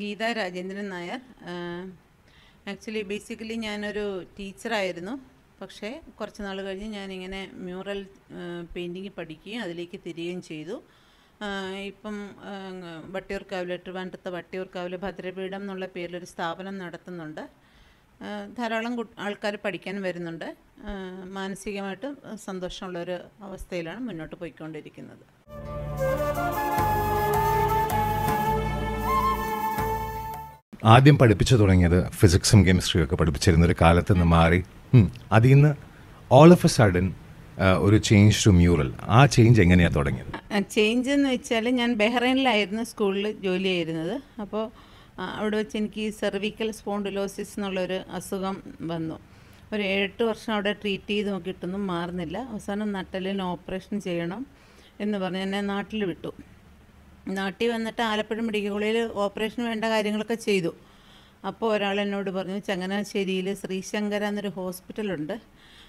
Geetha Rajendran Nair actually basically ഞാനൊരു ടീച്ചറായിരുന്നു പക്ഷേ കുറച്ച് നാൾ കഴിഞ്ഞ് ഞാനിങ്ങനെ മ്യൂറൽ പെയിൻറ്റിങ് പഠിക്കുകയും അതിലേക്ക് തിരികുകയും ചെയ്തു ഇപ്പം വട്ടിയൂർക്കാവിലെ ട്രിവാൻഡ്രത്ത് വട്ടിയൂർക്കാവിൽ ഭദ്രപീഠം എന്നുള്ള പേരിലൊരു സ്ഥാപനം നടത്തുന്നുണ്ട് ധാരാളം ആൾക്കാർ പഠിക്കാൻ വരുന്നുണ്ട് മാനസികമായിട്ട് സന്തോഷമുള്ളൊരു അവസ്ഥയിലാണ് മുന്നോട്ട് പോയിക്കൊണ്ടിരിക്കുന്നത് ആദ്യം പഠിപ്പിച്ചു തുടങ്ങിയത് ഫിസിക്സും കെമിസ്ട്രിയും ഒക്കെ പഠിപ്പിച്ചിരുന്ന ഒരു കാലത്ത് നിന്ന് മാറി അതിൽ നിന്ന് ഓൾ ഓഫ് എ സഡൻ ഒരു ചേഞ്ച് ടു മ്യൂറൽ ആ ചേഞ്ച് എങ്ങനെയാണ് തുടങ്ങിയത് ചേഞ്ച് എന്ന് വെച്ചാൽ ഞാൻ ബഹ്റൈനിലായിരുന്നു സ്കൂളിൽ ജോലി ചെയ്യുന്നത് അപ്പോൾ അവിടെ വെച്ച് എനിക്ക് സെർവിക്കൽ സ്പോണ്ടിലോസിസ് എന്നുള്ളൊരു അസുഖം വന്നു ഒരു എട്ട് വർഷം അവിടെ ട്രീറ്റ് ചെയ്ത് നോക്കിയിട്ടൊന്നും മാറുന്നില്ല അവസാനം നട്ടലിന് ഓപ്പറേഷൻ ചെയ്യണം എന്ന് പറഞ്ഞ് എന്നെ നാട്ടിൽ വിട്ടു നാട്ടിൽ വന്നിട്ട് ആലപ്പുഴ മെഡിക്കൽ കോളേജിൽ ഓപ്പറേഷൻ വേണ്ട കാര്യങ്ങളൊക്കെ ചെയ്തു അപ്പോൾ ഒരാൾ എന്നോട് പറഞ്ഞു ചങ്ങനാശ്ശേരിയിൽ ശ്രീശങ്കര എന്നൊരു ഹോസ്പിറ്റലുണ്ട്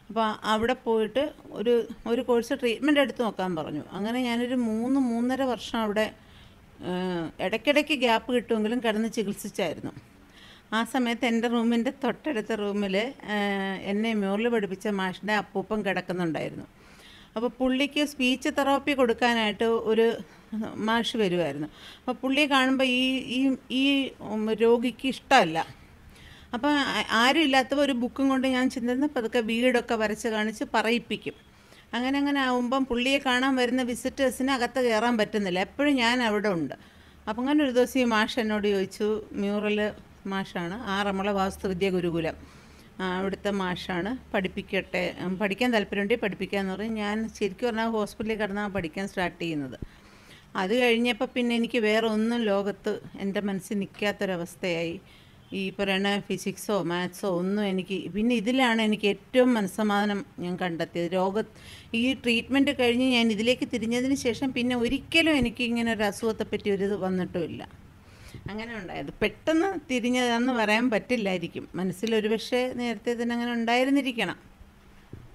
അപ്പോൾ അവിടെ പോയിട്ട് ഒരു ഒരു കോഴ്സ് ട്രീറ്റ്മെൻ്റ് എടുത്ത് നോക്കാൻ പറഞ്ഞു അങ്ങനെ ഞാനൊരു മൂന്ന് മൂന്നര വർഷം അവിടെ ഇടയ്ക്കിടയ്ക്ക് ഗ്യാപ്പ് കിട്ടുമെങ്കിലും കിടന്ന് ചികിത്സിച്ചായിരുന്നു ആ സമയത്ത് എൻ്റെ റൂമിൻ്റെ തൊട്ടടുത്ത റൂമിൽ എന്നെ മ്യൂറിൽ പഠിപ്പിച്ച മാഷിൻ്റെ അപ്പൂപ്പം കിടക്കുന്നുണ്ടായിരുന്നു അപ്പോൾ പുള്ളിക്ക് സ്പീച്ച് തെറാപ്പി കൊടുക്കാനായിട്ട് ഒരു മാഷ് വരുമായിരുന്നു അപ്പോൾ പുള്ളിയെ കാണുമ്പോൾ ഈ ഈ ഈ രോഗിക്ക് ഇഷ്ടമല്ല അപ്പോൾ ആരും ഇല്ലാത്തപ്പോൾ ഒരു ബുക്കും കൊണ്ട് ഞാൻ അപ്പോൾ അതൊക്കെ വീടൊക്കെ വരച്ച് കാണിച്ച് പറയിപ്പിക്കും അങ്ങനെ അങ്ങനെ ആകുമ്പം പുള്ളിയെ കാണാൻ വരുന്ന വിസിറ്റേഴ്സിന് അകത്ത് കയറാൻ പറ്റുന്നില്ല എപ്പോഴും ഞാൻ അവിടെ ഉണ്ട് അപ്പം അങ്ങനെ ഒരു ദിവസം ഈ മാഷ് എന്നോട് ചോദിച്ചു മ്യൂറൽ മാഷാണ് ആറമ്മള വാസ്തുവിദ്യ ഗുരുകുലം അവിടുത്തെ മാഷാണ് പഠിപ്പിക്കട്ടെ പഠിക്കാൻ താല്പര്യമുണ്ടെങ്കിൽ പഠിപ്പിക്കാമെന്ന് പറയും ഞാൻ ശരിക്കും പറഞ്ഞാൽ ഹോസ്പിറ്റലിൽ കിടന്നാണ് പഠിക്കാൻ സ്റ്റാർട്ട് ചെയ്യുന്നത് അത് കഴിഞ്ഞപ്പോൾ പിന്നെ എനിക്ക് വേറെ ഒന്നും ലോകത്ത് എൻ്റെ മനസ്സിൽ നിൽക്കാത്തൊരവസ്ഥയായി ഈ പറയണ ഫിസിക്സോ മാത്സോ ഒന്നും എനിക്ക് പിന്നെ ഇതിലാണ് എനിക്ക് ഏറ്റവും മനസ്സമാധാനം ഞാൻ കണ്ടെത്തിയത് രോഗ ഈ ട്രീറ്റ്മെൻറ്റ് കഴിഞ്ഞ് ഞാൻ ഇതിലേക്ക് തിരിഞ്ഞതിന് ശേഷം പിന്നെ ഒരിക്കലും എനിക്ക് ഇങ്ങനെ ഒരു അസുഖത്തെ പറ്റി ഒരു ഇത് വന്നിട്ടുമില്ല അങ്ങനെ ഉണ്ടായത് പെട്ടെന്ന് തിരിഞ്ഞതെന്ന് പറയാൻ പറ്റില്ലായിരിക്കും മനസ്സിൽ ഒരുപക്ഷെ നേരത്തെ തന്നെ അങ്ങനെ ഉണ്ടായിരുന്നിരിക്കണം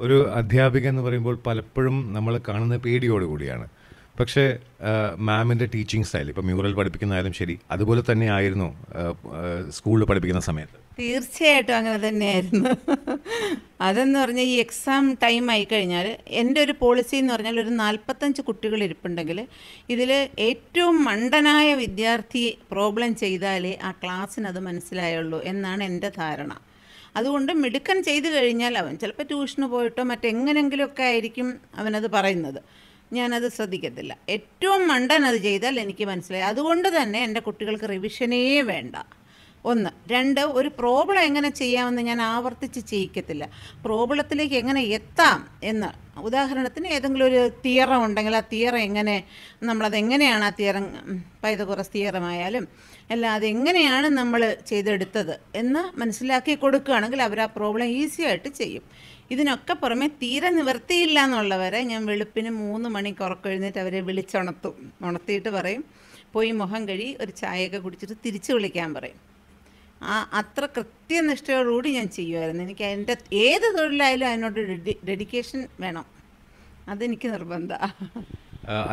ഒരു അധ്യാപിക എന്ന് പറയുമ്പോൾ പലപ്പോഴും നമ്മൾ കാണുന്ന പേടിയോടുകൂടിയാണ് പക്ഷേ മാമിൻ്റെ ടീച്ചിങ് സ്റ്റൈൽ ഇപ്പം മ്യൂറൽ പഠിപ്പിക്കുന്നതായാലും ശരി അതുപോലെ തന്നെ ആയിരുന്നു സ്കൂളിൽ പഠിപ്പിക്കുന്ന സമയത്ത് തീർച്ചയായിട്ടും അങ്ങനെ തന്നെയായിരുന്നു അതെന്ന് പറഞ്ഞാൽ ഈ എക്സാം ടൈം ആയി കഴിഞ്ഞാൽ എൻ്റെ ഒരു പോളിസി എന്ന് പറഞ്ഞാൽ ഒരു നാൽപ്പത്തഞ്ച് കുട്ടികൾ ഇരിപ്പുണ്ടെങ്കിൽ ഇതിൽ ഏറ്റവും മണ്ടനായ വിദ്യാർത്ഥി പ്രോബ്ലം ചെയ്താലേ ആ ക്ലാസ്സിന് അത് മനസ്സിലായുള്ളൂ എന്നാണ് എൻ്റെ ധാരണ അതുകൊണ്ട് മിടുക്കൻ ചെയ്തു കഴിഞ്ഞാൽ അവൻ ചിലപ്പോൾ ട്യൂഷന് പോയിട്ടോ മറ്റെങ്ങനെങ്കിലുമൊക്കെ ആയിരിക്കും അവനത് പറയുന്നത് ഞാനത് ശ്രദ്ധിക്കത്തില്ല ഏറ്റവും മണ്ടൻ അത് ചെയ്താൽ എനിക്ക് മനസ്സിലായി അതുകൊണ്ട് തന്നെ എൻ്റെ കുട്ടികൾക്ക് റിവിഷനേ വേണ്ട ഒന്ന് രണ്ട് ഒരു പ്രോബ്ലം എങ്ങനെ ചെയ്യാമെന്ന് ഞാൻ ആവർത്തിച്ച് ചെയ്യിക്കത്തില്ല പ്രോബ്ലത്തിലേക്ക് എങ്ങനെ എത്താം എന്ന് ഉദാഹരണത്തിന് ഏതെങ്കിലും ഒരു തിയറം ഉണ്ടെങ്കിൽ ആ തിയറം എങ്ങനെ നമ്മളതെങ്ങനെയാണ് ആ തിയറം പൈതകുറസ് തിയറമായാലും അല്ല അതെങ്ങനെയാണ് നമ്മൾ ചെയ്തെടുത്തത് എന്ന് മനസ്സിലാക്കി കൊടുക്കുകയാണെങ്കിൽ അവർ ആ പ്രോബ്ലം ഈസിയായിട്ട് ചെയ്യും ഇതിനൊക്കെ പുറമെ തീരെ നിവർത്തിയില്ല എന്നുള്ളവരെ ഞാൻ വെളുപ്പിന് മൂന്ന് മണിക്ക് ഉറക്കം അവരെ വിളിച്ചുണർത്തും ഉണർത്തിയിട്ട് പറയും പോയി മുഖം കഴി ഒരു ചായയൊക്കെ കുടിച്ചിട്ട് തിരിച്ചു വിളിക്കാൻ പറയും ആ അത്ര കൃത്യനിഷ്ഠയോടുകൂടി ഞാൻ ചെയ്യുമായിരുന്നു എനിക്ക് അതിൻ്റെ ഏത് തൊഴിലായാലും അതിനോട് ഡെഡിക്കേഷൻ വേണം അതെനിക്ക് നിർബന്ധമാണ്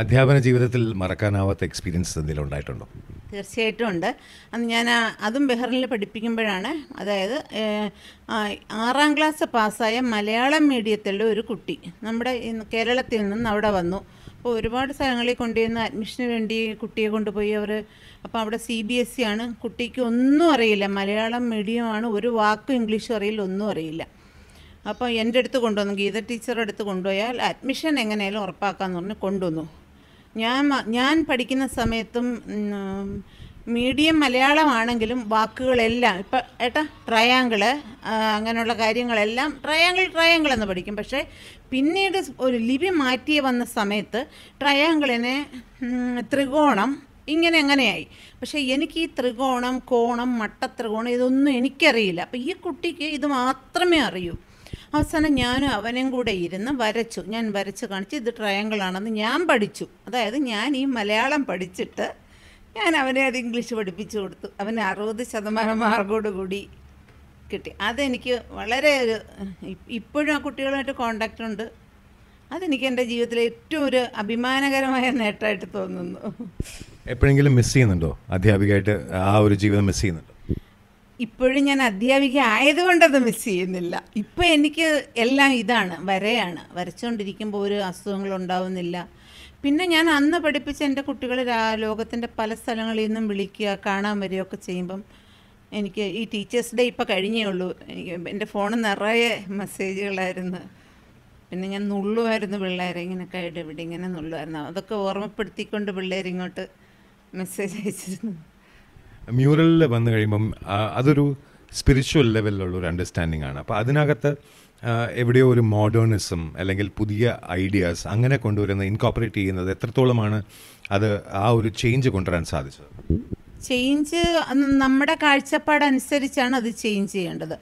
അധ്യാപന ജീവിതത്തിൽ മറക്കാനാവാത്ത എക്സ്പീരിയൻസ് എന്തെങ്കിലും ഉണ്ടായിട്ടുണ്ടോ തീർച്ചയായിട്ടും ഉണ്ട് അന്ന് ഞാൻ അതും ബെഹ്റിനിൽ പഠിപ്പിക്കുമ്പോഴാണ് അതായത് ആറാം ക്ലാസ് പാസ്സായ മലയാളം മീഡിയത്തിലുള്ള ഒരു കുട്ടി നമ്മുടെ കേരളത്തിൽ നിന്ന് അവിടെ വന്നു അപ്പോൾ ഒരുപാട് സ്ഥലങ്ങളിൽ കൊണ്ടുവന്ന് അഡ്മിഷന് വേണ്ടി കുട്ടിയെ കൊണ്ടുപോയി അവർ അപ്പോൾ അവിടെ സി ബി എസ് സി ആണ് കുട്ടിക്ക് ഒന്നും അറിയില്ല മലയാളം മീഡിയമാണ് ഒരു വാക്കും ഇംഗ്ലീഷും അറിയില്ല ഒന്നും അറിയില്ല അപ്പോൾ എൻ്റെ അടുത്ത് കൊണ്ടുവന്നു ഗീത ടീച്ചറുടെ അടുത്ത് കൊണ്ടുപോയാൽ അഡ്മിഷൻ എങ്ങനെയാലും ഉറപ്പാക്കാമെന്ന് പറഞ്ഞ് കൊണ്ടുവന്നു ഞാൻ ഞാൻ പഠിക്കുന്ന സമയത്തും മീഡിയം മലയാളമാണെങ്കിലും വാക്കുകളെല്ലാം ഇപ്പം ഏട്ടാ ട്രയാങ്കിള് അങ്ങനെയുള്ള കാര്യങ്ങളെല്ലാം ട്രയാങ്കിൾ ട്രയാങ്കിൾ എന്ന് പഠിക്കും പക്ഷേ പിന്നീട് ഒരു ലിപി മാറ്റി വന്ന സമയത്ത് ട്രയാങ്കിളിനെ ത്രികോണം ഇങ്ങനെ അങ്ങനെയായി പക്ഷേ എനിക്ക് ഈ ത്രികോണം കോണം മട്ടത്രികോണം ഇതൊന്നും എനിക്കറിയില്ല അപ്പോൾ ഈ കുട്ടിക്ക് ഇത് മാത്രമേ അറിയൂ അവസാനം ഞാനും അവനും കൂടെ ഇരുന്ന് വരച്ചു ഞാൻ വരച്ച് കാണിച്ച് ഇത് ട്രയാങ്കിൾ ആണെന്ന് ഞാൻ പഠിച്ചു അതായത് ഞാൻ ഈ മലയാളം പഠിച്ചിട്ട് ഞാൻ അവനെ അത് ഇംഗ്ലീഷ് പഠിപ്പിച്ചു കൊടുത്തു അവന് അറുപത് ശതമാനം മാർക്കോട് കൂടി കിട്ടി അതെനിക്ക് വളരെ ഒരു ഇപ്പോഴും ആ കുട്ടികളുമായിട്ട് കോണ്ടാക്റ്റ് ഉണ്ട് അതെനിക്ക് എൻ്റെ ജീവിതത്തിലെ ഏറ്റവും ഒരു അഭിമാനകരമായ നേട്ടമായിട്ട് തോന്നുന്നു എപ്പോഴെങ്കിലും മിസ് ചെയ്യുന്നുണ്ടോ അധ്യാപികയായിട്ട് ആ ഒരു ജീവിതം മിസ് ചെയ്യുന്നുണ്ടോ ഇപ്പോഴും ഞാൻ അധ്യാപിക ആയതുകൊണ്ടത് മിസ് ചെയ്യുന്നില്ല ഇപ്പം എനിക്ക് എല്ലാം ഇതാണ് വരയാണ് വരച്ചുകൊണ്ടിരിക്കുമ്പോൾ ഒരു അസുഖങ്ങളുണ്ടാവുന്നില്ല പിന്നെ ഞാൻ അന്ന് പഠിപ്പിച്ച എൻ്റെ കുട്ടികൾ ലോകത്തിൻ്റെ പല സ്ഥലങ്ങളിൽ നിന്നും വിളിക്കുക കാണാൻ വരികയൊക്കെ ചെയ്യുമ്പം എനിക്ക് ഈ ടീച്ചേഴ്സ് ഡേ ഇപ്പോൾ കഴിഞ്ഞേ ഉള്ളൂ എനിക്ക് എൻ്റെ ഫോണിൽ നിറയെ മെസ്സേജുകളായിരുന്നു പിന്നെ ഞാൻ നുള്ളുമായിരുന്നു പിള്ളേരെ ഇങ്ങനെയൊക്കെ ഇവിടെ ഇങ്ങനെ നുള്ളുമായിരുന്നു അതൊക്കെ ഓർമ്മപ്പെടുത്തിക്കൊണ്ട് പിള്ളേരിങ്ങോട്ട് മെസ്സേജ് അയച്ചിരുന്നു മ്യൂറലിൽ വന്നു കഴിയുമ്പം അതൊരു സ്പിരിച്വൽ ലെവലിലുള്ള ഒരു അണ്ടർസ്റ്റാൻഡിംഗ് ആണ് അപ്പോൾ അതിനകത്ത് എവിടെയോ ഒരു മോഡേണിസം അല്ലെങ്കിൽ പുതിയ ഐഡിയാസ് അങ്ങനെ കൊണ്ടുവരുന്ന ഇൻകോപ്പറേറ്റ് ചെയ്യുന്നത് എത്രത്തോളമാണ് അത് ആ ഒരു ചേഞ്ച് കൊണ്ടുവരാൻ സാധിച്ചത് ചേഞ്ച് നമ്മുടെ കാഴ്ചപ്പാടനുസരിച്ചാണ് അത് ചേഞ്ച് ചെയ്യേണ്ടത്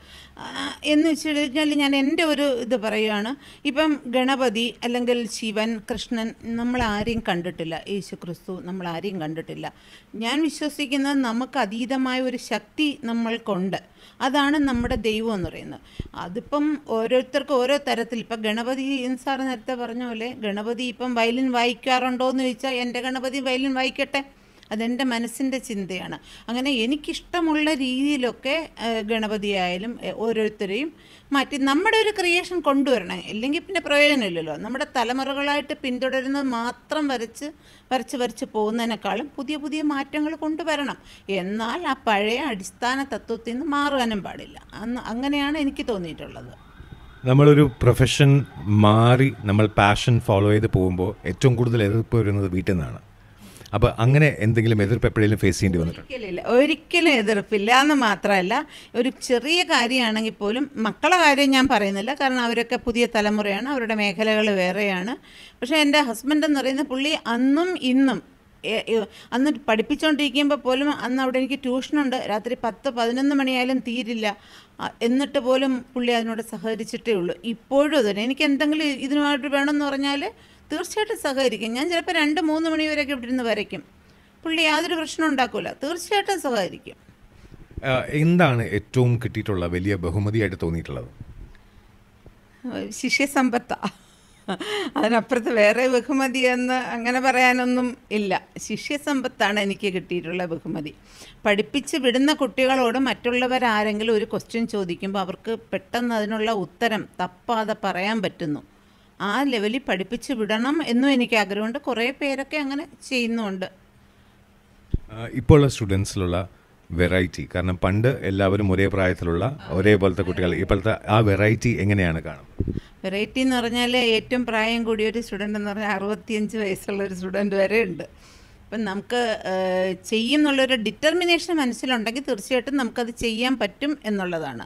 എന്ന് വെച്ച് കഴിഞ്ഞാൽ ഞാൻ എൻ്റെ ഒരു ഇത് പറയുകയാണ് ഇപ്പം ഗണപതി അല്ലെങ്കിൽ ശിവൻ കൃഷ്ണൻ നമ്മൾ ആരെയും കണ്ടിട്ടില്ല യേശു ക്രിസ്തു നമ്മൾ ആരെയും കണ്ടിട്ടില്ല ഞാൻ വിശ്വസിക്കുന്നത് നമുക്ക് അതീതമായ ഒരു ശക്തി നമ്മൾക്കുണ്ട് അതാണ് നമ്മുടെ ദൈവം എന്ന് പറയുന്നത് അതിപ്പം ഓരോരുത്തർക്കും ഓരോ തരത്തിൽ ഇപ്പം ഗണപതി സാർ നേരത്തെ പറഞ്ഞ പോലെ ഗണപതി ഇപ്പം വയലിൻ വായിക്കാറുണ്ടോ എന്ന് ചോദിച്ചാൽ എൻ്റെ ഗണപതി വയലിൻ വായിക്കട്ടെ അതെൻ്റെ മനസ്സിൻ്റെ ചിന്തയാണ് അങ്ങനെ എനിക്കിഷ്ടമുള്ള രീതിയിലൊക്കെ ഗണപതിയായാലും ഓരോരുത്തരെയും മാറ്റി നമ്മുടെ ഒരു ക്രിയേഷൻ കൊണ്ടുവരണം ഇല്ലെങ്കിൽ പിന്നെ പ്രയോജനമില്ലല്ലോ നമ്മുടെ തലമുറകളായിട്ട് പിന്തുടരുന്നത് മാത്രം വരച്ച് വരച്ച് വരച്ച് പോകുന്നതിനേക്കാളും പുതിയ പുതിയ മാറ്റങ്ങൾ കൊണ്ടുവരണം എന്നാൽ ആ പഴയ അടിസ്ഥാന തത്വത്തിൽ നിന്ന് മാറുവാനും പാടില്ല അന്ന് അങ്ങനെയാണ് എനിക്ക് തോന്നിയിട്ടുള്ളത് നമ്മളൊരു പ്രൊഫഷൻ മാറി നമ്മൾ പാഷൻ ഫോളോ ചെയ്ത് പോകുമ്പോൾ ഏറ്റവും കൂടുതൽ എതിർപ്പ് വരുന്നത് വീട്ടിൽ നിന്നാണ് അപ്പോൾ അങ്ങനെ എന്തെങ്കിലും എതിർപ്പ് എപ്പോഴും ഫേസ് ചെയ്യേണ്ടി വന്നിട്ടില്ല ഒരിക്കലും എതിർപ്പില്ല എന്ന് മാത്രമല്ല ഒരു ചെറിയ കാര്യമാണെങ്കിൽ പോലും മക്കളെ കാര്യം ഞാൻ പറയുന്നില്ല കാരണം അവരൊക്കെ പുതിയ തലമുറയാണ് അവരുടെ മേഖലകൾ വേറെയാണ് പക്ഷേ എൻ്റെ ഹസ്ബൻഡ് എന്ന് പറയുന്ന പുള്ളി അന്നും ഇന്നും അന്ന് പഠിപ്പിച്ചുകൊണ്ടിരിക്കുമ്പോൾ പോലും അന്ന് അവിടെ എനിക്ക് ട്യൂഷനുണ്ട് രാത്രി പത്ത് പതിനൊന്ന് മണിയായാലും തീരില്ല എന്നിട്ട് പോലും പുള്ളി അതിനോട് സഹകരിച്ചിട്ടേ ഉള്ളൂ ഇപ്പോഴും അതുതന്നെ എനിക്ക് എന്തെങ്കിലും ഇതിനുമായിട്ട് വേണമെന്ന് പറഞ്ഞാൽ തീർച്ചയായിട്ടും സഹകരിക്കും ഞാൻ ചിലപ്പോൾ രണ്ട് മൂന്ന് മണി ഇവിടെ ഇരുന്ന് വരയ്ക്കും പുള്ളി യാതൊരു പ്രശ്നം ഉണ്ടാക്കൂല തീർച്ചയായിട്ടും സഹകരിക്കും എന്താണ് ഏറ്റവും കിട്ടിയിട്ടുള്ള വലിയ ബഹുമതിയായിട്ട് തോന്നിയിട്ടുള്ളത് ശിഷ്യസമ്പത്ത അതിനപ്പുറത്ത് വേറെ ബഹുമതി എന്ന് അങ്ങനെ പറയാനൊന്നും ഇല്ല ശിഷ്യസമ്പത്താണ് എനിക്ക് കിട്ടിയിട്ടുള്ള ബഹുമതി പഠിപ്പിച്ച് വിടുന്ന കുട്ടികളോട് മറ്റുള്ളവരാരെങ്കിലും ഒരു ക്വസ്റ്റ്യൻ ചോദിക്കുമ്പോൾ അവർക്ക് പെട്ടെന്ന് അതിനുള്ള ഉത്തരം തപ്പാതെ പറയാൻ പറ്റുന്നു ആ ലെവലിൽ പഠിപ്പിച്ച് വിടണം എന്നും എനിക്ക് ആഗ്രഹമുണ്ട് കുറേ പേരൊക്കെ അങ്ങനെ ചെയ്യുന്നുണ്ട് ഇപ്പോഴുള്ള സ്റ്റുഡൻസിലുള്ള വെറൈറ്റി കാരണം പണ്ട് എല്ലാവരും ഒരേ പ്രായത്തിലുള്ള ഒരേപോലത്തെ കുട്ടികൾ ഇപ്പോഴത്തെ ആ വെറൈറ്റി എങ്ങനെയാണ് കാണുന്നത് വെറൈറ്റി എന്ന് പറഞ്ഞാൽ ഏറ്റവും പ്രായം കൂടിയ ഒരു സ്റ്റുഡൻ്റ് എന്ന് പറഞ്ഞാൽ അറുപത്തിയഞ്ച് വയസ്സുള്ള ഒരു സ്റ്റുഡൻ്റ് വരെ ഉണ്ട് അപ്പം നമുക്ക് ചെയ്യുന്നുള്ളൊരു ഡിറ്റർമിനേഷൻ മനസ്സിലുണ്ടെങ്കിൽ തീർച്ചയായിട്ടും നമുക്കത് ചെയ്യാൻ പറ്റും എന്നുള്ളതാണ്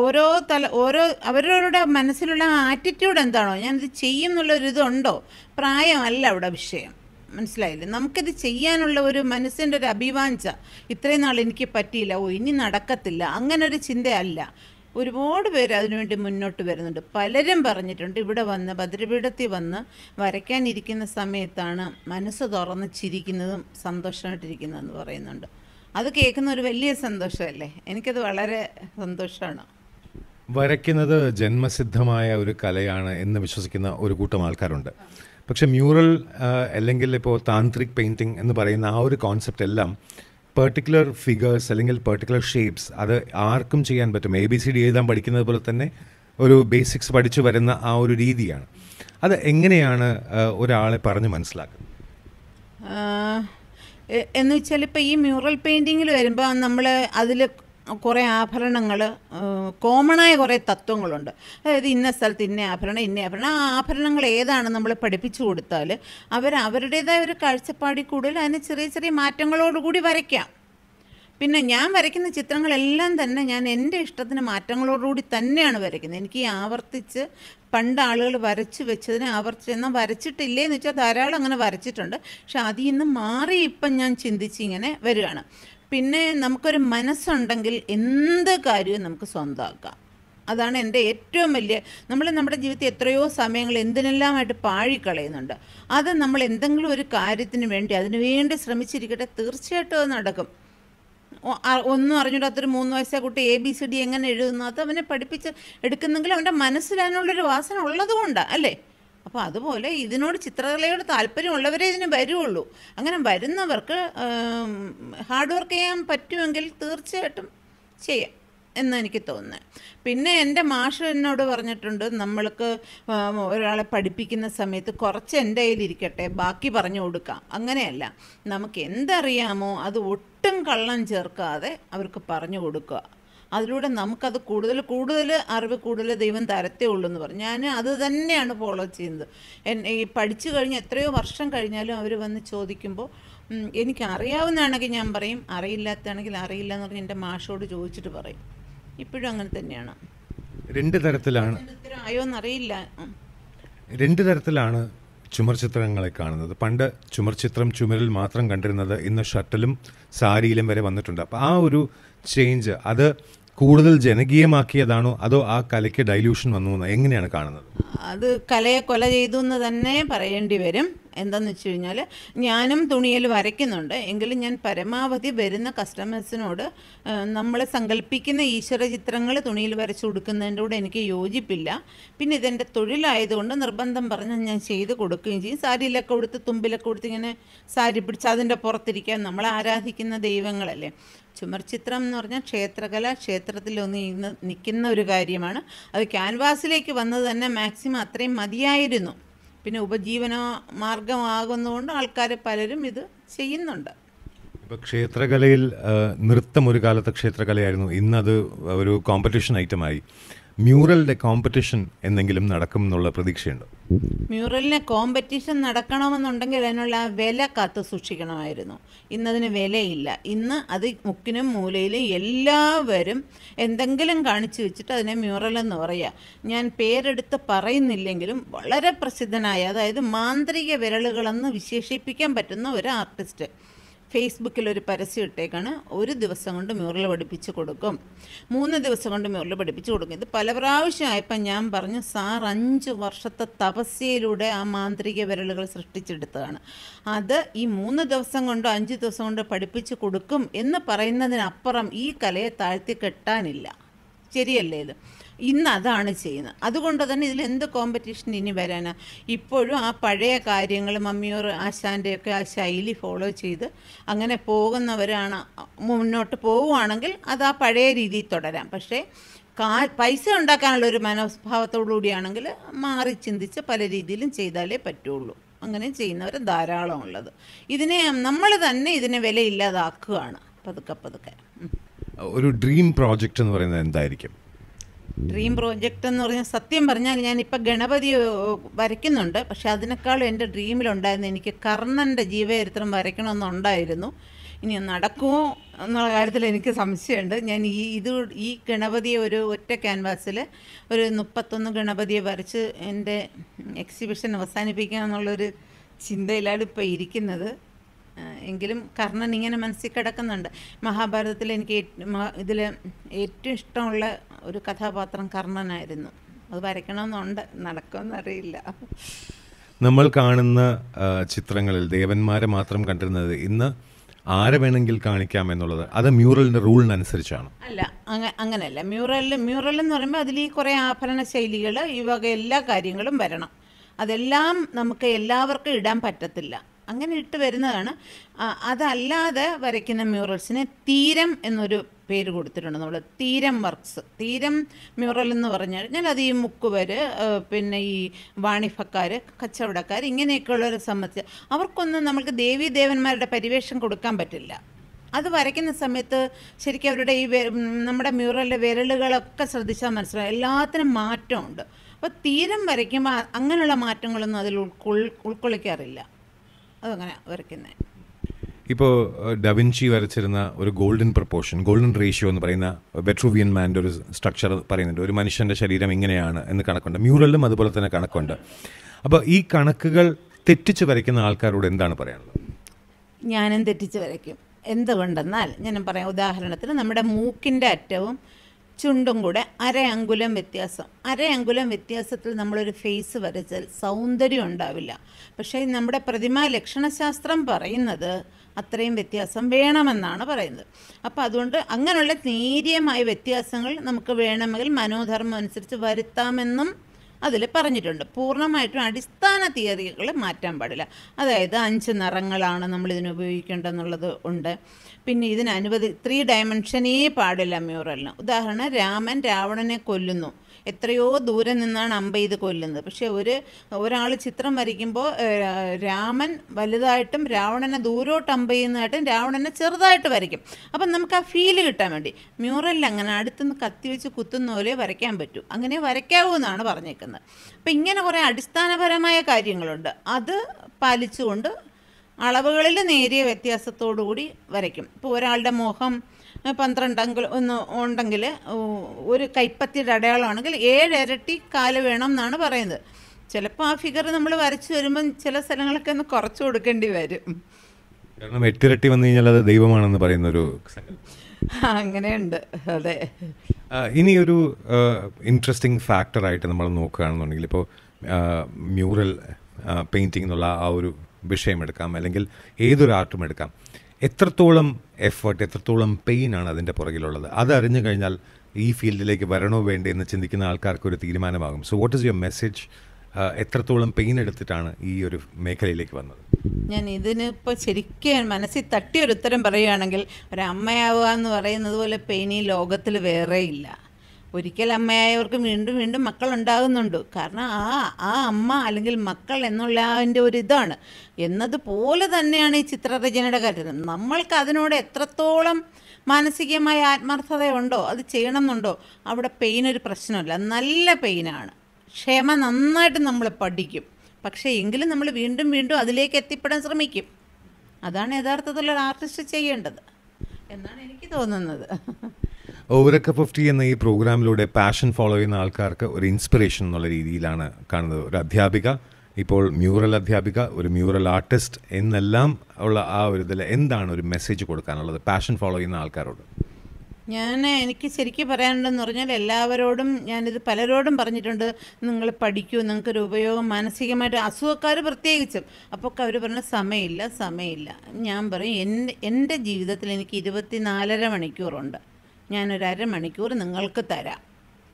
ഓരോ തല ഓരോ അവരവരുടെ മനസ്സിലുള്ള ആറ്റിറ്റ്യൂഡ് എന്താണോ ഞാനിത് ചെയ്യും എന്നുള്ളൊരിതുണ്ടോ പ്രായമല്ല അവിടെ വിഷയം മനസ്സിലായില്ലേ നമുക്കിത് ചെയ്യാനുള്ള ഒരു മനസ്സിൻ്റെ ഒരു അഭിവാഞ്ച ഇത്രയും നാൾ എനിക്ക് പറ്റിയില്ല ഓ ഇനി നടക്കത്തില്ല അങ്ങനൊരു ചിന്തയല്ല ഒരുപാട് പേര് അതിനുവേണ്ടി മുന്നോട്ട് വരുന്നുണ്ട് പലരും പറഞ്ഞിട്ടുണ്ട് ഇവിടെ വന്ന് ഭദ്രപീഠത്തിൽ വന്ന് വരയ്ക്കാനിരിക്കുന്ന സമയത്താണ് മനസ്സ് തുറന്ന് ചിരിക്കുന്നതും സന്തോഷമായിട്ടിരിക്കുന്നതെന്ന് പറയുന്നുണ്ട് അത് കേൾക്കുന്ന ഒരു വലിയ സന്തോഷമല്ലേ എനിക്കത് വളരെ സന്തോഷമാണ് വരയ്ക്കുന്നത് ജന്മസിദ്ധമായ ഒരു കലയാണ് എന്ന് വിശ്വസിക്കുന്ന ഒരു കൂട്ടം ആൾക്കാരുണ്ട് പക്ഷേ മ്യൂറൽ അല്ലെങ്കിൽ ഇപ്പോൾ താന്ത്രിക് പെയിൻറ്റിംഗ് എന്ന് പറയുന്ന ആ ഒരു കോൺസെപ്റ്റ് എല്ലാം പെർട്ടിക്കുലർ ഫിഗേഴ്സ് അല്ലെങ്കിൽ പെർട്ടിക്കുലർ ഷേപ്സ് അത് ആർക്കും ചെയ്യാൻ പറ്റും എ ബി സി ഡി എഴുതാൻ പഠിക്കുന്നത് പോലെ തന്നെ ഒരു ബേസിക്സ് പഠിച്ചു വരുന്ന ആ ഒരു രീതിയാണ് അത് എങ്ങനെയാണ് ഒരാളെ പറഞ്ഞ് മനസ്സിലാക്കുന്നത് എന്ന് വെച്ചാൽ ഇപ്പം ഈ മ്യൂറൽ പെയിൻറ്റിങ്ങിൽ വരുമ്പോൾ നമ്മൾ അതിൽ കുറേ ആഭരണങ്ങൾ കോമണായ കുറേ തത്വങ്ങളുണ്ട് അതായത് ഇന്ന സ്ഥലത്ത് ഇന്ന ആഭരണം ഇന്ന ആഭരണം ആ ആഭരണങ്ങൾ ഏതാണ് നമ്മൾ പഠിപ്പിച്ചു കൊടുത്താൽ അവർ അവരുടേതായ ഒരു കാഴ്ചപ്പാടിൽ കൂടുതൽ അതിന് ചെറിയ ചെറിയ മാറ്റങ്ങളോടുകൂടി വരയ്ക്കാം പിന്നെ ഞാൻ വരയ്ക്കുന്ന ചിത്രങ്ങളെല്ലാം തന്നെ ഞാൻ എൻ്റെ ഇഷ്ടത്തിന് മാറ്റങ്ങളോടുകൂടി തന്നെയാണ് വരയ്ക്കുന്നത് എനിക്ക് ആവർത്തിച്ച് പണ്ട് ആളുകൾ വരച്ച് വെച്ചതിനെ ആവർത്തിച്ച് എന്നാൽ വരച്ചിട്ടില്ലേ എന്ന് വെച്ചാൽ ധാരാളം അങ്ങനെ വരച്ചിട്ടുണ്ട് പക്ഷെ അതിൽ നിന്ന് മാറി ഇപ്പം ഞാൻ ചിന്തിച്ചിങ്ങനെ വരികയാണ് പിന്നെ നമുക്കൊരു മനസ്സുണ്ടെങ്കിൽ എന്ത് കാര്യവും നമുക്ക് സ്വന്തമാക്കാം അതാണ് എൻ്റെ ഏറ്റവും വലിയ നമ്മൾ നമ്മുടെ ജീവിതത്തിൽ എത്രയോ സമയങ്ങൾ എന്തിനെല്ലാമായിട്ട് പാഴിക്കളയുന്നുണ്ട് അത് നമ്മൾ എന്തെങ്കിലും ഒരു കാര്യത്തിന് വേണ്ടി അതിനുവേണ്ടി ശ്രമിച്ചിരിക്കട്ടെ തീർച്ചയായിട്ടും അത് നടക്കും ഒന്നും അറിഞ്ഞൂടാത്തൊരു മൂന്ന് വയസ്സായ കുട്ടി എ ബി സി ഡി എങ്ങനെ എഴുതുന്നത് അവനെ പഠിപ്പിച്ച് എടുക്കുന്നെങ്കിൽ അവൻ്റെ മനസ്സിലാനുള്ളൊരു വാസന ഉള്ളതുകൊണ്ടാണ് അല്ലേ അപ്പോൾ അതുപോലെ ഇതിനോട് ചിത്രകലയോട് താല്പര്യമുള്ളവരെ ഇതിന് വരുള്ളൂ അങ്ങനെ വരുന്നവർക്ക് ഹാർഡ് വർക്ക് ചെയ്യാൻ പറ്റുമെങ്കിൽ തീർച്ചയായിട്ടും ചെയ്യാം എന്ന് എനിക്ക് തോന്നുന്നത് പിന്നെ എൻ്റെ മാഷ് എന്നോട് പറഞ്ഞിട്ടുണ്ട് നമ്മൾക്ക് ഒരാളെ പഠിപ്പിക്കുന്ന സമയത്ത് കുറച്ച് എൻ്റെ കയ്യിലിരിക്കട്ടെ ബാക്കി പറഞ്ഞു കൊടുക്കാം അങ്ങനെയല്ല നമുക്ക് എന്തറിയാമോ അത് ഒട്ടും കള്ളം ചേർക്കാതെ അവർക്ക് പറഞ്ഞു കൊടുക്കുക അതിലൂടെ നമുക്കത് കൂടുതൽ കൂടുതൽ അറിവ് കൂടുതൽ ദൈവം തരത്തേ ഉള്ളൂ എന്ന് പറഞ്ഞു ഞാൻ അത് തന്നെയാണ് ഫോളോ ചെയ്യുന്നത് ഈ പഠിച്ചു കഴിഞ്ഞ് എത്രയോ വർഷം കഴിഞ്ഞാലും അവർ വന്ന് ചോദിക്കുമ്പോൾ എനിക്ക് അറിയാവുന്നതാണെങ്കിൽ ഞാൻ പറയും അറിയില്ലാത്തതാണെങ്കിൽ അറിയില്ല എന്ന് പറഞ്ഞ് എൻ്റെ മാഷോട് ചോദിച്ചിട്ട് പറയും ഇപ്പോഴും അങ്ങനെ തന്നെയാണ് രണ്ട് തരത്തിലാണ് ആയോ അറിയില്ല രണ്ട് തരത്തിലാണ് ചുമർ ചിത്രങ്ങളെ കാണുന്നത് പണ്ട് ചുമർ ചിത്രം ചുമരിൽ മാത്രം കണ്ടിരുന്നത് ഇന്ന് ഷട്ടിലും സാരിയിലും വരെ വന്നിട്ടുണ്ട് അപ്പോൾ ആ ഒരു ചേഞ്ച് അത് കൂടുതൽ ജനകീയമാക്കിയതാണോ അതോ ആ കലയ്ക്ക് ഡൈല്യൂഷൻ വന്നു എങ്ങനെയാണ് കാണുന്നത് അത് കലയെ കൊല ചെയ്തു എന്ന് തന്നെ പറയേണ്ടി വരും എന്താണെന്ന് വെച്ച് കഴിഞ്ഞാൽ ഞാനും തുണിയിൽ വരയ്ക്കുന്നുണ്ട് എങ്കിലും ഞാൻ പരമാവധി വരുന്ന കസ്റ്റമേഴ്സിനോട് നമ്മൾ സങ്കല്പിക്കുന്ന ഈശ്വര ചിത്രങ്ങൾ തുണിയിൽ വരച്ചു കൊടുക്കുന്നതിൻ്റെ കൂടെ എനിക്ക് യോജിപ്പില്ല പിന്നെ ഇതെൻ്റെ തൊഴിലായതുകൊണ്ട് നിർബന്ധം പറഞ്ഞ് ഞാൻ ചെയ്ത് കൊടുക്കുകയും ചെയ്യും സാരിയിലൊക്കെ കൊടുത്ത് തുമ്പിലൊക്കെ കൊടുത്ത് ഇങ്ങനെ സാരി പിടിച്ച് അതിൻ്റെ പുറത്തിരിക്കാൻ നമ്മൾ ആരാധിക്കുന്ന ദൈവങ്ങളല്ലേ ചുമർചിത്രം എന്ന് പറഞ്ഞാൽ ക്ഷേത്രകല ക്ഷേത്രത്തിലൊന്ന് ഇന്ന് നിൽക്കുന്ന ഒരു കാര്യമാണ് അത് ക്യാൻവാസിലേക്ക് വന്നത് തന്നെ മാക്സിമം അത്രയും മതിയായിരുന്നു പിന്നെ ഉപജീവന മാർഗമാകുന്നതുകൊണ്ട് ആൾക്കാർ പലരും ഇത് ചെയ്യുന്നുണ്ട് ഇപ്പോൾ ക്ഷേത്രകലയിൽ നൃത്തം ഒരു കാലത്ത് ക്ഷേത്രകലയായിരുന്നു ഇന്നത് ഒരു കോമ്പറ്റീഷൻ ഐറ്റമായി മ്യൂറലിന്റെ കോമ്പറ്റീഷൻ എന്തെങ്കിലും നടക്കും എന്നുള്ള പ്രതീക്ഷയുണ്ട് മ്യൂറലിനെ കോമ്പറ്റീഷൻ നടക്കണമെന്നുണ്ടെങ്കിൽ അതിനുള്ള ആ വില കാത്തു സൂക്ഷിക്കണമായിരുന്നു ഇന്നതിന് വിലയില്ല ഇന്ന് അത് മുക്കിനും മൂലയിലും എല്ലാവരും എന്തെങ്കിലും കാണിച്ചു വെച്ചിട്ട് അതിനെ മ്യൂറൽ എന്ന് പറയുക ഞാൻ പേരെടുത്ത് പറയുന്നില്ലെങ്കിലും വളരെ പ്രസിദ്ധനായ അതായത് മാന്ത്രിക വിരലുകളെന്ന് വിശേഷിപ്പിക്കാൻ പറ്റുന്ന ഒരു ആർട്ടിസ്റ്റ് ഫേസ്ബുക്കിൽ ഒരു പരസ്യം ഇട്ടേക്കാണ് ഒരു ദിവസം കൊണ്ട് മ്യൂറൽ പഠിപ്പിച്ച് കൊടുക്കും മൂന്ന് ദിവസം കൊണ്ട് മ്യൂറൽ പഠിപ്പിച്ച് കൊടുക്കും ഇത് പല പ്രാവശ്യമായപ്പോൾ ഞാൻ പറഞ്ഞു സാർ അഞ്ച് വർഷത്തെ തപസ്യയിലൂടെ ആ മാന്ത്രിക വിരലുകൾ സൃഷ്ടിച്ചെടുത്തതാണ് അത് ഈ മൂന്ന് ദിവസം കൊണ്ടോ അഞ്ച് ദിവസം കൊണ്ടോ പഠിപ്പിച്ച് കൊടുക്കും എന്ന് പറയുന്നതിനപ്പുറം ഈ കലയെ താഴ്ത്തി കെട്ടാനില്ല ശരിയല്ലേ ഇത് ഇന്ന് അതാണ് ചെയ്യുന്നത് അതുകൊണ്ട് തന്നെ ഇതിൽ എന്ത് കോമ്പറ്റീഷൻ ഇനി വരാനാണ് ഇപ്പോഴും ആ പഴയ കാര്യങ്ങൾ മമ്മിയോർ ആശാൻ്റെയൊക്കെ ആ ശൈലി ഫോളോ ചെയ്ത് അങ്ങനെ പോകുന്നവരാണ് മുന്നോട്ട് പോവുകയാണെങ്കിൽ അത് ആ പഴയ രീതിയിൽ തുടരാം പക്ഷേ കാ പൈസ ഉണ്ടാക്കാനുള്ള ഒരു മനോഭാവത്തോടുകൂടിയാണെങ്കിൽ മാറി ചിന്തിച്ച് പല രീതിയിലും ചെയ്താലേ പറ്റുള്ളൂ അങ്ങനെ ചെയ്യുന്നവർ ധാരാളം ഉള്ളത് ഇതിനെ നമ്മൾ തന്നെ ഇതിനെ വിലയില്ലാതാക്കുകയാണ് പതുക്കെ പതുക്കെ ഒരു ഡ്രീം പ്രോജക്റ്റ് എന്ന് പറയുന്നത് എന്തായിരിക്കും ഡ്രീം പ്രോജക്റ്റ് എന്ന് പറഞ്ഞാൽ സത്യം പറഞ്ഞാൽ ഞാനിപ്പോൾ ഗണപതി വരയ്ക്കുന്നുണ്ട് പക്ഷേ അതിനേക്കാളും എൻ്റെ ഡ്രീമിലുണ്ടായിരുന്നു എനിക്ക് കർണൻ്റെ ജീവചരിത്രം വരയ്ക്കണമെന്നുണ്ടായിരുന്നു ഇനി നടക്കുമോ എന്നുള്ള കാര്യത്തിൽ എനിക്ക് സംശയമുണ്ട് ഞാൻ ഈ ഇത് ഈ ഗണപതിയെ ഒരു ഒറ്റ ക്യാൻവാസിൽ ഒരു മുപ്പത്തൊന്ന് ഗണപതിയെ വരച്ച് എൻ്റെ എക്സിബിഷൻ അവസാനിപ്പിക്കുക എന്നുള്ളൊരു ചിന്തയിലാണ് ഇപ്പോൾ ഇരിക്കുന്നത് എങ്കിലും കർണൻ ഇങ്ങനെ മനസ്സിൽ കിടക്കുന്നുണ്ട് മഹാഭാരതത്തിൽ എനിക്ക് ഇതിൽ ഏറ്റവും ഇഷ്ടമുള്ള ഒരു കഥാപാത്രം കർണനായിരുന്നു അത് വരയ്ക്കണമെന്നുണ്ട് നടക്കുമെന്നറിയില്ല നമ്മൾ കാണുന്ന ചിത്രങ്ങളിൽ ദേവന്മാരെ മാത്രം കണ്ടിരുന്നത് ഇന്ന് ആരെ വേണമെങ്കിൽ കാണിക്കാം എന്നുള്ളത് അത് മ്യൂറലിൻ്റെ റൂളിനനുസരിച്ചാണ് അല്ല അങ്ങനെയല്ല മ്യൂറൽ മ്യൂറൽ എന്ന് പറയുമ്പോൾ അതിൽ ഈ കുറേ ആഭരണ ശൈലികൾ ഈ വക എല്ലാ കാര്യങ്ങളും വരണം അതെല്ലാം നമുക്ക് എല്ലാവർക്കും ഇടാൻ പറ്റത്തില്ല അങ്ങനെ ഇട്ട് വരുന്നതാണ് അതല്ലാതെ വരയ്ക്കുന്ന മ്യൂറൽസിന് തീരം എന്നൊരു പേര് കൊടുത്തിട്ടുണ്ട് നമ്മൾ തീരം വർക്ക്സ് തീരം മ്യൂറൽ എന്ന് പറഞ്ഞു കഴിഞ്ഞാൽ അത് ഈ മുക്കുവർ പിന്നെ ഈ വാണിഭക്കാർ കച്ചവടക്കാർ ഒരു സംബന്ധിച്ച് അവർക്കൊന്നും നമുക്ക് ദേവി ദേവന്മാരുടെ പരിവേഷം കൊടുക്കാൻ പറ്റില്ല അത് വരയ്ക്കുന്ന സമയത്ത് ശരിക്കും അവരുടെ ഈ നമ്മുടെ മ്യൂറലിലെ വിരലുകളൊക്കെ ശ്രദ്ധിച്ചാൽ മനസ്സിലാവും എല്ലാത്തിനും മാറ്റമുണ്ട് അപ്പോൾ തീരം വരയ്ക്കുമ്പോൾ അങ്ങനെയുള്ള മാറ്റങ്ങളൊന്നും അതിൽ ഉൾക്കൊള്ളിക്കാറില്ല അതങ്ങനെ വരയ്ക്കുന്നത് ഇപ്പോൾ ഡവിൻചി വരച്ചിരുന്ന ഒരു ഗോൾഡൻ പ്രപ്പോർഷൻ ഗോൾഡൻ റേഷ്യോ എന്ന് പറയുന്ന വെട്രൂവിയൻ മാൻ്റെ ഒരു സ്ട്രക്ചർ പറയുന്നുണ്ട് ഒരു മനുഷ്യൻ്റെ ശരീരം ഇങ്ങനെയാണ് എന്ന് കണക്കുണ്ട് മ്യൂറലും അതുപോലെ തന്നെ കണക്കുണ്ട് അപ്പോൾ ഈ കണക്കുകൾ തെറ്റിച്ച് വരയ്ക്കുന്ന ആൾക്കാരോട് എന്താണ് പറയാനുള്ളത് ഞാനും തെറ്റിച്ച് വരയ്ക്കും എന്തുകൊണ്ടെന്നാൽ ഞാൻ പറയാം ഉദാഹരണത്തിന് നമ്മുടെ മൂക്കിൻ്റെ അറ്റവും ചുണ്ടും കൂടെ അര അങ്കുലം വ്യത്യാസം അര അങ്കുലം വ്യത്യാസത്തിൽ നമ്മളൊരു ഫേസ് വരച്ചാൽ സൗന്ദര്യം ഉണ്ടാവില്ല പക്ഷേ നമ്മുടെ പ്രതിമാ ലക്ഷണശാസ്ത്രം പറയുന്നത് അത്രയും വ്യത്യാസം വേണമെന്നാണ് പറയുന്നത് അപ്പോൾ അതുകൊണ്ട് അങ്ങനെയുള്ള നേരിയമായ വ്യത്യാസങ്ങൾ നമുക്ക് വേണമെങ്കിൽ മനോധർമ്മം അനുസരിച്ച് വരുത്താമെന്നും അതിൽ പറഞ്ഞിട്ടുണ്ട് പൂർണ്ണമായിട്ടും അടിസ്ഥാന തീയതികൾ മാറ്റാൻ പാടില്ല അതായത് അഞ്ച് നിറങ്ങളാണ് നമ്മൾ ഇതിന് ഉപയോഗിക്കേണ്ടതെന്നുള്ളത് ഉണ്ട് പിന്നെ ഇതിനനുവദി ത്രീ ഡയമെൻഷനേ പാടില്ല മ്യൂറലിന് ഉദാഹരണം രാമൻ രാവണനെ കൊല്ലുന്നു എത്രയോ ദൂരെ നിന്നാണ് അമ്പ ഇത് കൊല്ലുന്നത് പക്ഷേ ഒരു ഒരാൾ ചിത്രം വരയ്ക്കുമ്പോൾ രാമൻ വലുതായിട്ടും രാവണനെ ദൂരോട്ട് അമ്പ ചെയ്യുന്നതായിട്ടും രാവണനെ ചെറുതായിട്ട് വരയ്ക്കും അപ്പം നമുക്ക് ആ ഫീല് കിട്ടാൻ വേണ്ടി മ്യൂറലിൽ അങ്ങനെ അടുത്തുനിന്ന് കത്തി വെച്ച് കുത്തുന്ന പോലെ വരയ്ക്കാൻ പറ്റൂ അങ്ങനെ വരയ്ക്കാവൂ എന്നാണ് പറഞ്ഞേക്കുന്നത് അപ്പം ഇങ്ങനെ കുറേ അടിസ്ഥാനപരമായ കാര്യങ്ങളുണ്ട് അത് പാലിച്ചുകൊണ്ട് അളവുകളിൽ നേരിയ വ്യത്യാസത്തോടു കൂടി വരയ്ക്കും ഇപ്പോൾ ഒരാളുടെ മുഖം പന്ത്രണ്ടെങ്കിൽ ഒന്ന് ഉണ്ടെങ്കിൽ ഒരു കൈപ്പത്തിയുടെ അടയാളമാണെങ്കിൽ ഏഴരട്ടി കാല് വേണം എന്നാണ് പറയുന്നത് ചിലപ്പോൾ ആ ഫിഗർ നമ്മൾ വരച്ചു വരുമ്പം ചില സ്ഥലങ്ങളൊക്കെ ഒന്ന് കുറച്ച് കൊടുക്കേണ്ടി വരും കാരണം എട്ടിരട്ടി വന്നു കഴിഞ്ഞാൽ അത് ദൈവമാണെന്ന് പറയുന്ന ഒരു അങ്ങനെയുണ്ട് അതെ ഇനി ഒരു ഇൻട്രസ്റ്റിംഗ് ഫാക്ടറായിട്ട് നമ്മൾ നോക്കുകയാണെന്നുണ്ടെങ്കിൽ ഇപ്പോൾ മ്യൂറൽ പെയിൻറ്റിംഗ് എന്നുള്ള ആ ഒരു വിഷയം എടുക്കാം അല്ലെങ്കിൽ ഏതൊരു ആർട്ടും എടുക്കാം എത്രത്തോളം എഫേർട്ട് എത്രത്തോളം പെയിൻ ആണ് അതിൻ്റെ പുറകിലുള്ളത് അതറിഞ്ഞു കഴിഞ്ഞാൽ ഈ ഫീൽഡിലേക്ക് വരണോ വേണ്ടേ എന്ന് ചിന്തിക്കുന്ന ആൾക്കാർക്ക് ഒരു തീരുമാനമാകും so what is your message എത്രത്തോളം പെയിൻ എടുത്തിട്ടാണ് ഈ ഒരു മേഖലയിലേക്ക് വന്നത് ഞാൻ ഇതിനിപ്പോൾ ശരിക്കും മനസ്സിൽ തട്ടിയൊരുത്തരം പറയുകയാണെങ്കിൽ ഒരമ്മയാവുക എന്ന് പറയുന്നത് പോലെ പെയിൻ ഈ ലോകത്തിൽ വേറെയില്ല ഒരിക്കൽ അമ്മയായവർക്ക് വീണ്ടും വീണ്ടും മക്കൾ ഉണ്ടാകുന്നുണ്ട് കാരണം ആ ആ അമ്മ അല്ലെങ്കിൽ മക്കൾ എന്നുള്ള അതിൻ്റെ ഒരു ഇതാണ് എന്നതുപോലെ തന്നെയാണ് ഈ ചിത്രരചനയുടെ കാര്യം നമ്മൾക്ക് അതിനോട് എത്രത്തോളം മാനസികമായ ആത്മാർത്ഥതയുണ്ടോ അത് ചെയ്യണമെന്നുണ്ടോ അവിടെ പെയിൻ ഒരു പ്രശ്നമല്ല നല്ല പെയിനാണ് ക്ഷമ നന്നായിട്ട് നമ്മൾ പഠിക്കും പക്ഷേ എങ്കിലും നമ്മൾ വീണ്ടും വീണ്ടും അതിലേക്ക് എത്തിപ്പെടാൻ ശ്രമിക്കും അതാണ് യഥാർത്ഥത്തിലുള്ള ആർട്ടിസ്റ്റ് ചെയ്യേണ്ടത് എന്നാണ് എനിക്ക് തോന്നുന്നത് കപ്പ് ഓഫ് ടീ എന്ന ഈ പ്രോഗ്രാമിലൂടെ പാഷൻ ഫോളോ ചെയ്യുന്ന ആൾക്കാർക്ക് ഒരു ഇൻസ്പിറേഷൻ എന്നുള്ള രീതിയിലാണ് കാണുന്നത് ഒരു അധ്യാപിക ഇപ്പോൾ മ്യൂറൽ അധ്യാപിക ഒരു മ്യൂറൽ ആർട്ടിസ്റ്റ് എന്നെല്ലാം ഉള്ള ആ ഒരു ഇതിൽ എന്താണ് ഒരു മെസ്സേജ് കൊടുക്കാനുള്ളത് പാഷൻ ഫോളോ ചെയ്യുന്ന ആൾക്കാരോട് ഞാൻ എനിക്ക് ശരിക്കും പറയാനുണ്ടെന്ന് പറഞ്ഞാൽ എല്ലാവരോടും ഞാനിത് പലരോടും പറഞ്ഞിട്ടുണ്ട് നിങ്ങൾ പഠിക്കൂ നിങ്ങൾക്കൊരു ഉപയോഗം മാനസികമായിട്ട് അസുഖക്കാർ പ്രത്യേകിച്ചും അപ്പോൾ അവർ പറഞ്ഞ സമയമില്ല സമയമില്ല ഞാൻ പറയും എൻ്റെ എൻ്റെ ജീവിതത്തിൽ എനിക്ക് ഇരുപത്തി നാലര മണിക്കൂറുണ്ട് ഞാനൊരു അരമണിക്കൂർ നിങ്ങൾക്ക് തരാം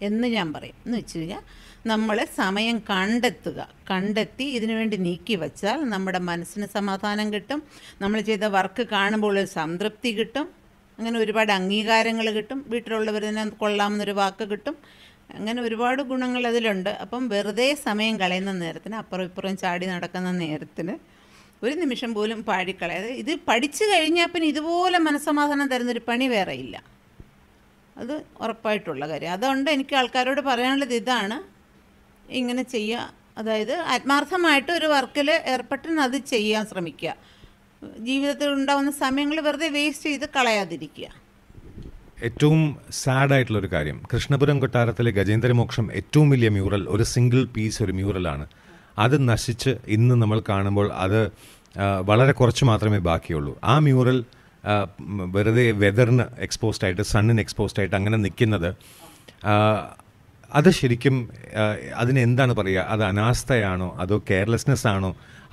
എന്ന് ഞാൻ പറയും എന്ന് വെച്ച് കഴിഞ്ഞാൽ നമ്മൾ സമയം കണ്ടെത്തുക കണ്ടെത്തി ഇതിനുവേണ്ടി നീക്കി വച്ചാൽ നമ്മുടെ മനസ്സിന് സമാധാനം കിട്ടും നമ്മൾ ചെയ്ത വർക്ക് കാണുമ്പോൾ സംതൃപ്തി കിട്ടും അങ്ങനെ ഒരുപാട് അംഗീകാരങ്ങൾ കിട്ടും വീട്ടിലുള്ളവർ തന്നെ കൊള്ളാമെന്നൊരു വാക്ക് കിട്ടും അങ്ങനെ ഒരുപാട് ഗുണങ്ങൾ അതിലുണ്ട് അപ്പം വെറുതെ സമയം കളയുന്ന നേരത്തിന് അപ്പുറം ഇപ്പുറം ചാടി നടക്കുന്ന നേരത്തിന് ഒരു നിമിഷം പോലും പാടിക്കളയാതെ ഇത് പഠിച്ചു കഴിഞ്ഞാൽ പിന്നെ ഇതുപോലെ മനസ്സമാധാനം തരുന്നൊരു പണി വേറെ ഇല്ല അത് ഉറപ്പായിട്ടുള്ള കാര്യം അതുകൊണ്ട് എനിക്ക് ആൾക്കാരോട് പറയാനുള്ളത് ഇതാണ് ഇങ്ങനെ ചെയ്യുക അതായത് ആത്മാർത്ഥമായിട്ട് ഒരു വർക്കിൽ ഏർപ്പെട്ടാൽ അത് ചെയ്യാൻ ശ്രമിക്കുക ജീവിതത്തിൽ ഉണ്ടാകുന്ന സമയങ്ങൾ വെറുതെ വേസ്റ്റ് ചെയ്ത് കളയാതിരിക്കുക ഏറ്റവും സാഡായിട്ടുള്ള ആയിട്ടുള്ള ഒരു കാര്യം കൃഷ്ണപുരം കൊട്ടാരത്തിലെ ഗജേന്ദ്രമോക്ഷം ഏറ്റവും വലിയ മ്യൂറൽ ഒരു സിംഗിൾ പീസ് ഒരു മ്യൂറലാണ് അത് നശിച്ച് ഇന്ന് നമ്മൾ കാണുമ്പോൾ അത് വളരെ കുറച്ച് മാത്രമേ ബാക്കിയുള്ളൂ ആ മ്യൂറൽ വെറുതെ വെതറിന് എക്സ്പോസ്ഡ് ആയിട്ട് സണ്ണിന് എക്സ്പോസ്ഡ് ആയിട്ട് അങ്ങനെ നിൽക്കുന്നത് അത് ശരിക്കും അതിനെന്താണ് പറയുക അത് അനാസ്ഥയാണോ അതോ കെയർലെസ്നെസ് ആണോ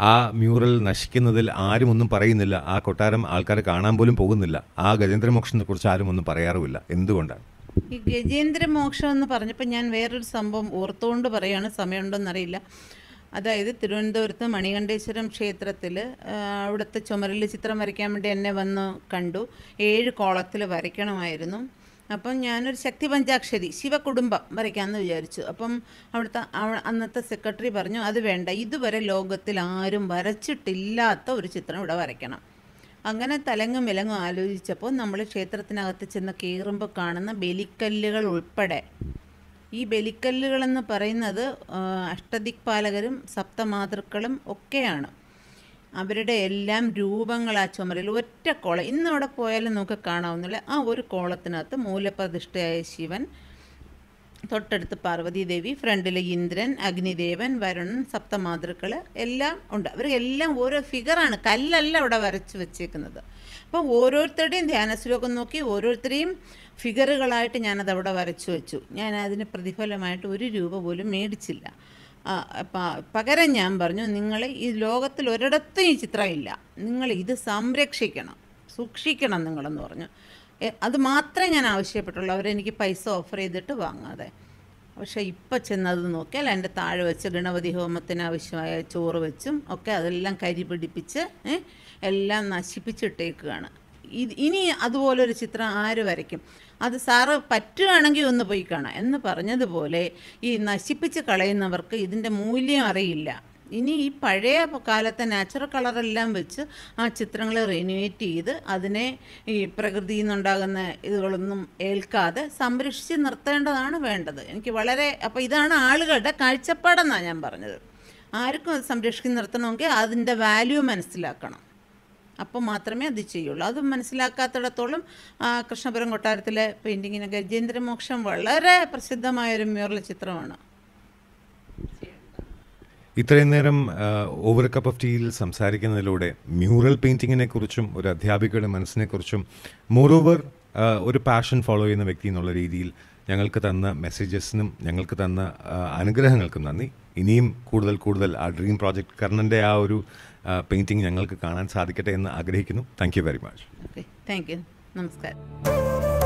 ആ മ്യൂറൽ നശിക്കുന്നതിൽ ആരും ഒന്നും പറയുന്നില്ല ആ കൊട്ടാരം ആൾക്കാർ കാണാൻ പോലും പോകുന്നില്ല ആ ഗജേന്ദ്രമോക്ഷനെ കുറിച്ച് ആരും ഒന്നും പറയാറുമില്ല എന്തുകൊണ്ടാണ് ഈ ഗജേന്ദ്രമോക്ഷം എന്ന് പറഞ്ഞപ്പോൾ ഞാൻ വേറൊരു സംഭവം ഓർത്തുകൊണ്ട് പറയാണ് എന്നറിയില്ല അതായത് തിരുവനന്തപുരത്ത് മണികണ്ഠേശ്വരം ക്ഷേത്രത്തിൽ അവിടുത്തെ ചുമരിൽ ചിത്രം വരയ്ക്കാൻ വേണ്ടി എന്നെ വന്ന് കണ്ടു ഏഴ് കോളത്തിൽ വരയ്ക്കണമായിരുന്നു അപ്പം ഞാനൊരു ശക്തി പഞ്ചാക്ഷരി ശിവകുടുംബം വരയ്ക്കാമെന്ന് വിചാരിച്ചു അപ്പം അവിടുത്തെ അന്നത്തെ സെക്രട്ടറി പറഞ്ഞു അത് വേണ്ട ഇതുവരെ ലോകത്തിൽ ആരും വരച്ചിട്ടില്ലാത്ത ഒരു ചിത്രം ഇവിടെ വരയ്ക്കണം അങ്ങനെ തലങ്ങും വിലങ്ങും ആലോചിച്ചപ്പോൾ നമ്മൾ ക്ഷേത്രത്തിനകത്ത് ചെന്ന് കയറുമ്പോൾ കാണുന്ന ബലിക്കല്ലുകൾ ഉൾപ്പെടെ ഈ ബലിക്കല്ലുകളെന്ന് പറയുന്നത് അഷ്ടദിക്പാലകരും സപ്തമാതൃക്കളും ഒക്കെയാണ് അവരുടെ എല്ലാം രൂപങ്ങൾ ആ ചുമരിൽ ഒറ്റ കോളം ഇന്നവിടെ പോയാലും നമുക്ക് കാണാവുന്നില്ല ആ ഒരു കോളത്തിനകത്ത് മൂലപ്രതിഷ്ഠയായ ശിവൻ തൊട്ടടുത്ത് പാർവതീദേവി ഫ്രണ്ടിൽ ഇന്ദ്രൻ അഗ്നിദേവൻ വരുണൻ സപ്തമാതൃക്കൾ എല്ലാം ഉണ്ട് അവരെല്ലാം ഓരോ ഫിഗറാണ് കല്ലല്ല അവിടെ വരച്ച് വെച്ചേക്കുന്നത് അപ്പം ഓരോരുത്തരുടെയും ധ്യാന ശ്ലോകം നോക്കി ഓരോരുത്തരെയും ഫിഗറുകളായിട്ട് ഞാനത് അവിടെ വരച്ചു വെച്ചു ഞാൻ അതിന് പ്രതിഫലമായിട്ട് ഒരു രൂപ പോലും മേടിച്ചില്ല പകരം ഞാൻ പറഞ്ഞു നിങ്ങൾ ഈ ലോകത്തിൽ ഒരിടത്തും ഈ ചിത്രമില്ല നിങ്ങൾ ഇത് സംരക്ഷിക്കണം സൂക്ഷിക്കണം നിങ്ങളെന്ന് പറഞ്ഞു അത് മാത്രമേ ഞാൻ ആവശ്യപ്പെട്ടുള്ളൂ അവരെനിക്ക് പൈസ ഓഫർ ചെയ്തിട്ട് വാങ്ങാതെ പക്ഷേ ഇപ്പം ചെന്നത് നോക്കിയാൽ എൻ്റെ താഴെ വെച്ച് ഗണപതി ഹോമത്തിന് ആവശ്യമായ ചോറ് വെച്ചും ഒക്കെ അതെല്ലാം കരി പിടിപ്പിച്ച് എല്ലാം നശിപ്പിച്ചിട്ടേക്കുകയാണ് ഇത് ഇനി അതുപോലൊരു ചിത്രം ആര് വരയ്ക്കും അത് സാറ് പറ്റുകയാണെങ്കിൽ ഒന്ന് പോയി കാണാം എന്ന് പറഞ്ഞതുപോലെ ഈ നശിപ്പിച്ച് കളയുന്നവർക്ക് ഇതിൻ്റെ മൂല്യം അറിയില്ല ഇനി ഈ പഴയ കാലത്തെ നാച്ചുറൽ കളറെല്ലാം വെച്ച് ആ ചിത്രങ്ങൾ റിനുവേറ്റ് ചെയ്ത് അതിനെ ഈ പ്രകൃതിയിൽ നിന്നുണ്ടാകുന്ന ഇതുകളൊന്നും ഏൽക്കാതെ സംരക്ഷിച്ച് നിർത്തേണ്ടതാണ് വേണ്ടത് എനിക്ക് വളരെ അപ്പോൾ ഇതാണ് ആളുകളുടെ കാഴ്ചപ്പാടെന്നാണ് ഞാൻ പറഞ്ഞത് ആർക്കും അത് സംരക്ഷിച്ച് നിർത്തണമെങ്കിൽ അതിൻ്റെ വാല്യൂ മനസ്സിലാക്കണം അപ്പോൾ മാത്രമേ അത് ചെയ്യുള്ളൂ അത് മനസ്സിലാക്കാത്തിടത്തോളം കൃഷ്ണപുരം കൊട്ടാരത്തിലെ പെയിൻറ്റിങ്ങിന് ഗജേന്ദ്രമോക്ഷം വളരെ പ്രസിദ്ധമായൊരു മ്യൂറൽ ചിത്രമാണ് ഇത്രയും നേരം ഓവർ കപ്പ് ഓഫ് ടീയിൽ സംസാരിക്കുന്നതിലൂടെ മ്യൂറൽ പെയിൻറ്റിങ്ങിനെ കുറിച്ചും ഒരു അധ്യാപികയുടെ മനസ്സിനെക്കുറിച്ചും മോറോവർ ഒരു പാഷൻ ഫോളോ ചെയ്യുന്ന വ്യക്തി എന്നുള്ള രീതിയിൽ ഞങ്ങൾക്ക് തന്ന മെസ്സേജസിനും ഞങ്ങൾക്ക് തന്ന അനുഗ്രഹങ്ങൾക്കും നന്ദി ഇനിയും കൂടുതൽ കൂടുതൽ ആ ഡ്രീം പ്രോജക്റ്റ് കർണൻ്റെ ആ ഒരു പെയിൻറ്റിങ് ഞങ്ങൾക്ക് കാണാൻ സാധിക്കട്ടെ എന്ന് ആഗ്രഹിക്കുന്നു thank you very much okay thank you നമസ്കാരം